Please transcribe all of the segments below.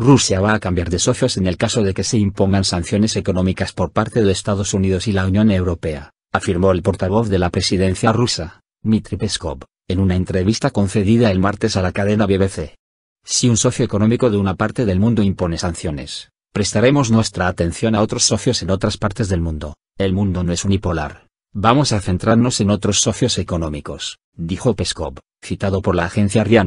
Rusia va a cambiar de socios en el caso de que se impongan sanciones económicas por parte de Estados Unidos y la Unión Europea, afirmó el portavoz de la presidencia rusa, Dmitry Peskov, en una entrevista concedida el martes a la cadena BBC. Si un socio económico de una parte del mundo impone sanciones, prestaremos nuestra atención a otros socios en otras partes del mundo. El mundo no es unipolar. Vamos a centrarnos en otros socios económicos, dijo Peskov, citado por la agencia RIA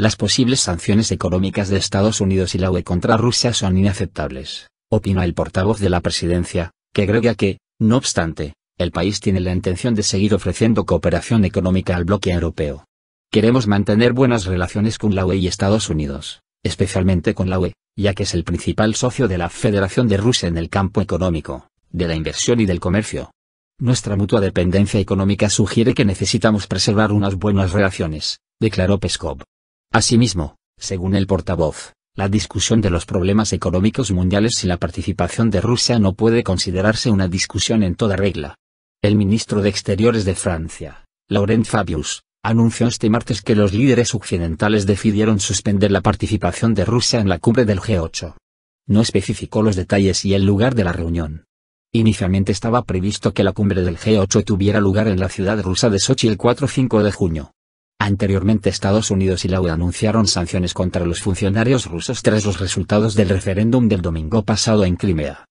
las posibles sanciones económicas de Estados Unidos y la UE contra Rusia son inaceptables, opina el portavoz de la presidencia, que agrega que, no obstante, el país tiene la intención de seguir ofreciendo cooperación económica al bloque europeo. Queremos mantener buenas relaciones con la UE y Estados Unidos, especialmente con la UE, ya que es el principal socio de la Federación de Rusia en el campo económico, de la inversión y del comercio. Nuestra mutua dependencia económica sugiere que necesitamos preservar unas buenas relaciones, declaró Peskov. Asimismo, según el portavoz, la discusión de los problemas económicos mundiales y la participación de Rusia no puede considerarse una discusión en toda regla. El ministro de Exteriores de Francia, Laurent Fabius, anunció este martes que los líderes occidentales decidieron suspender la participación de Rusia en la cumbre del G8. No especificó los detalles y el lugar de la reunión. Inicialmente estaba previsto que la cumbre del G8 tuviera lugar en la ciudad rusa de Sochi el 4-5 de junio. Anteriormente Estados Unidos y la UE anunciaron sanciones contra los funcionarios rusos tras los resultados del referéndum del domingo pasado en Crimea.